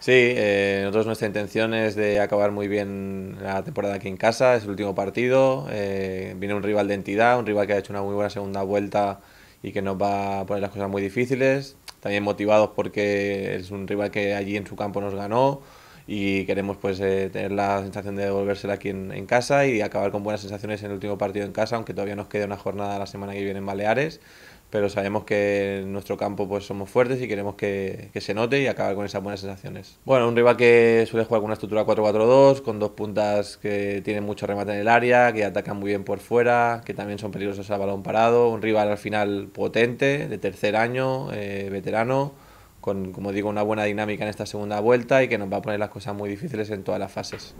Sí, eh, nosotros nuestra intención es de acabar muy bien la temporada aquí en casa, es el último partido, eh, viene un rival de entidad, un rival que ha hecho una muy buena segunda vuelta y que nos va a poner las cosas muy difíciles, también motivados porque es un rival que allí en su campo nos ganó y queremos pues eh, tener la sensación de devolvérsela aquí en, casa y acabar con buenas sensaciones en el último partido en casa, aunque todavía nos queda una jornada la semana que viene en Baleares, pero sabemos que en nuestro campo pues somos fuertes y queremos que, que, se note y acabar con esas buenas sensaciones. Bueno, un rival que suele jugar con una estructura 4-4-2, con dos puntas que tienen mucho remate en el área, que atacan muy bien por fuera, que también son peligrosos al balón parado, un rival al final potente, de tercer año, eh, veterano, con, como digo, una buena dinámica en esta segunda vuelta y que nos va a poner las cosas muy difíciles en todas las fases.